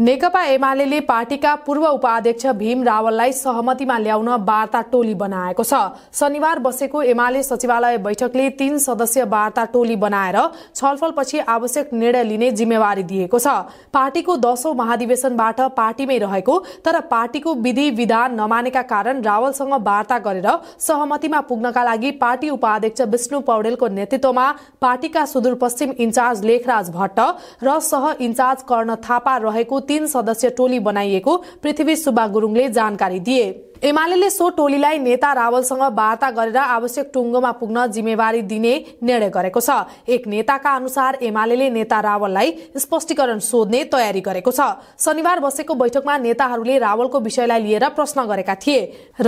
नेकपा एमाले पार्टीका पूर्व उपाध्यक्ष भीम रावललाई सहमतिमा ल्याउन वार्ता टोली बनाएको छ शनिबार बसेको एमाले सचिवालय बैठकले तीन सदस्य वार्ता टोली बनाएर छलफलपछि आवश्यक निर्णय लिने जिम्मेवारी दिएको छ पार्टीको दशौं महाधिवेशनबाट पार्टीमै रहेको तर पार्टीको विधि विधान नमानेका कारण रावलसँग वार्ता गरेर सहमतिमा पुग्नका लागि पार्टी उपाध्यक्ष विष्णु पौडेलको नेतृत्वमा पार्टीका सुदूरपश्चिम इन्चार्ज लेखराज भट्ट र सह इन्चार्ज कर्ण थापा रहेको तीन सदस्य टोली बनाइएको पृथ्वी सुब्बा गुरुङले जानकारी दिए एमाले सो टोलीलाई नेता रावलसँग वार्ता गरेर आवश्यक टुङ्गोमा पुग्न जिम्मेवारी दिने निर्णय गरेको छ एक नेताका अनुसार एमाले नेता रावललाई स्पष्टीकरण सोध्ने तयारी गरेको छ शनिबार बसेको बैठकमा नेताहरूले रावलको विषयलाई लिएर प्रश्न गरेका थिए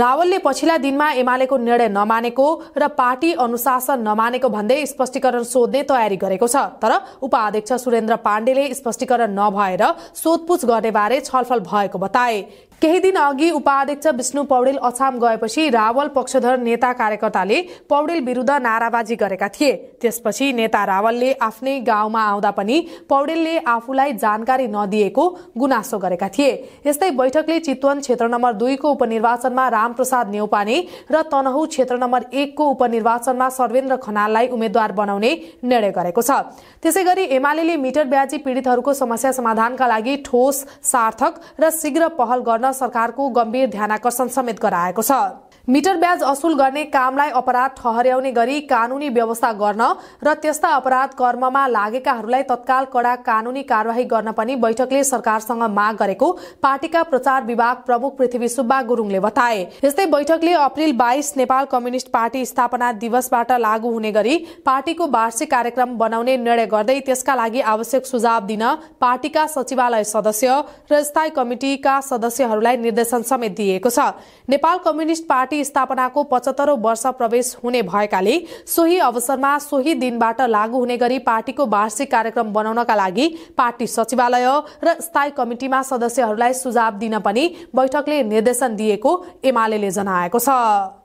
रावलले पछिल्ला दिनमा एमालेको निर्णय नमानेको र पार्टी अनुशासन नमानेको भन्दै स्पष्टीकरण सोध्ने तयारी गरेको छ तर उपाध्यक्ष सुरेन्द्र पाण्डेले स्पष्टीकरण नभएर सोधपुछ गर्नेबारे छलफल भएको बताए केही दिन अघि उपाध्यक्ष विष्णु पौडेल अछाम गएपछि रावल पक्षधर नेता कार्यकर्ताले पौडेल विरुद्ध नाराबाजी गरेका थिए त्यसपछि नेता रावलले आफ्नै गाउँमा आउँदा पनि पौडेलले आफूलाई जानकारी नदिएको गुनासो गरेका थिए यस्तै बैठकले चितवन क्षेत्र नम्बर दुईको उपनिर्वाचनमा रामप्रसाद नेउपाने र तनहु क्षेत्र नम्बर एकको उपनिर्वाचनमा सर्वेन्द्र खनाललाई उम्मेद्वार बनाउने निर्णय गरेको छ त्यसै गरी एमाले मिटर ब्याजी पीडितहरूको समस्या समाधानका लागि ठोस सार्थक र शीघ्र पहल गर्न सरकारको गम्भीर ध्यानाकर्षण समेत गराएको छ मिटर ब्याज असुल गर्ने कामलाई अपराध ठहर्याउने गरी कानूनी व्यवस्था गर्न र त्यस्ता अपराध कर्ममा लागेकाहरूलाई तत्काल कडा कानूनी कार्यवाही गर्न पनि बैठकले सरकारसँग माग गरेको पार्टीका प्रचार विभाग प्रमुख पृथ्वी सुब्बा गुरूङले बताए यस्तै बैठकले अप्रेल बाइस नेपाल कम्युनिष्ट पार्टी स्थापना दिवसबाट लागू हुने गरी पार्टीको वार्षिक कार्यक्रम बनाउने निर्णय गर्दै त्यसका लागि आवश्यक सुझाव दिन पार्टीका सचिवालय सदस्य र स्थायी कमिटिका सदस्यहरूलाई निर्देशन समेत दिएको छ नेपाल कम्युनिष्ट पार्टी पार्टी स्थापनाको पचहत्तरौं वर्ष प्रवेश हुने भएकाले सोही अवसरमा सोही दिनबाट लागू हुने गरी पार्टीको वार्षिक कार्यक्रम बनाउनका लागि पार्टी सचिवालय र स्थायी कमिटिमा सदस्यहरूलाई सुझाव दिन पनि बैठकले निर्देशन दिएको एमाले जनाएको छ